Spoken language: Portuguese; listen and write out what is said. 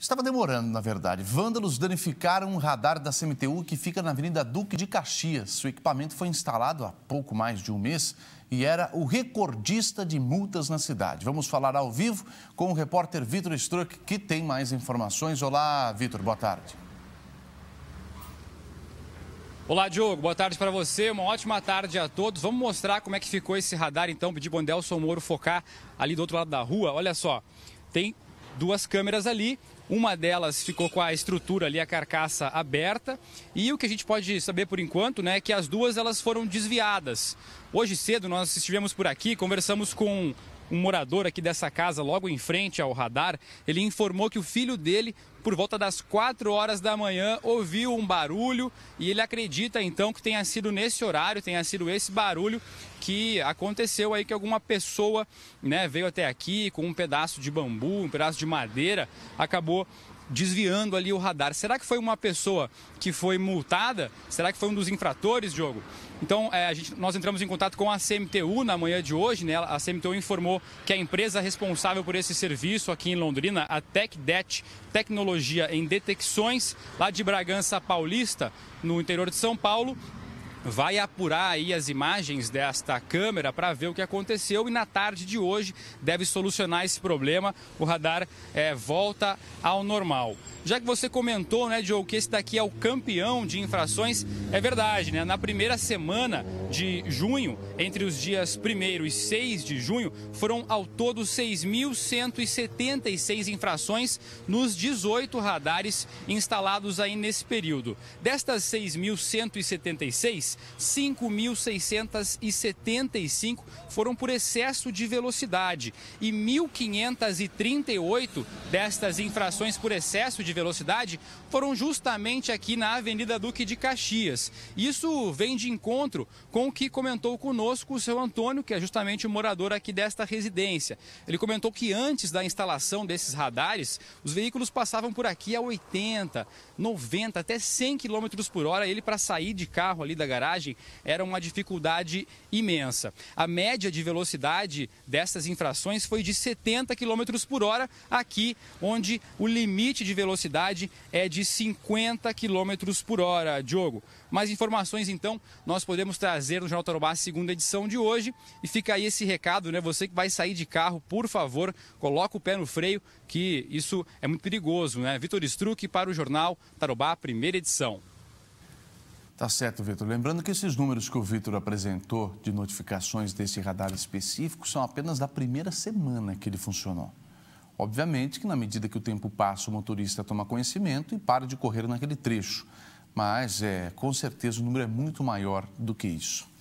Estava demorando, na verdade. Vândalos danificaram um radar da CMTU que fica na Avenida Duque de Caxias. O equipamento foi instalado há pouco mais de um mês e era o recordista de multas na cidade. Vamos falar ao vivo com o repórter Vitor Struck, que tem mais informações. Olá, Vitor, boa tarde. Olá, Diogo. Boa tarde para você. Uma ótima tarde a todos. Vamos mostrar como é que ficou esse radar, então, de Bondelson Moro focar ali do outro lado da rua. Olha só, tem duas câmeras ali. Uma delas ficou com a estrutura ali, a carcaça aberta. E o que a gente pode saber por enquanto né, é que as duas elas foram desviadas. Hoje cedo nós estivemos por aqui, conversamos com um morador aqui dessa casa, logo em frente ao radar, ele informou que o filho dele, por volta das 4 horas da manhã, ouviu um barulho e ele acredita então que tenha sido nesse horário, tenha sido esse barulho que aconteceu aí que alguma pessoa, né, veio até aqui com um pedaço de bambu, um pedaço de madeira, acabou desviando ali o radar. Será que foi uma pessoa que foi multada? Será que foi um dos infratores, Diogo? Então, é, gente, nós entramos em contato com a CMTU na manhã de hoje. Né? A CMTU informou que a empresa responsável por esse serviço aqui em Londrina, a Techdet Tecnologia em Detecções, lá de Bragança Paulista, no interior de São Paulo, vai apurar aí as imagens desta câmera para ver o que aconteceu e na tarde de hoje deve solucionar esse problema. O radar é, volta ao normal. Já que você comentou, né, Joe, que esse daqui é o campeão de infrações, é verdade, né? Na primeira semana de junho, entre os dias 1 e 6 de junho, foram ao todo 6.176 infrações nos 18 radares instalados aí nesse período. Destas 6.176, 5.675 foram por excesso de velocidade e 1.538 destas infrações por excesso de velocidade foram justamente aqui na Avenida Duque de Caxias. Isso vem de encontro com com o que comentou conosco o seu Antônio, que é justamente o morador aqui desta residência. Ele comentou que antes da instalação desses radares, os veículos passavam por aqui a 80, 90, até 100 km por hora. Ele, para sair de carro ali da garagem, era uma dificuldade imensa. A média de velocidade dessas infrações foi de 70 km por hora aqui, onde o limite de velocidade é de 50 km por hora, Diogo. Mais informações, então, nós podemos trazer trazer no Jornal Tarobá, segunda edição de hoje. E fica aí esse recado, né? Você que vai sair de carro, por favor, coloca o pé no freio, que isso é muito perigoso, né? Vitor Struck para o Jornal Tarobá, primeira edição. Tá certo, Vitor. Lembrando que esses números que o Vitor apresentou de notificações desse radar específico são apenas da primeira semana que ele funcionou. Obviamente que, na medida que o tempo passa, o motorista toma conhecimento e para de correr naquele trecho mas é, com certeza o número é muito maior do que isso.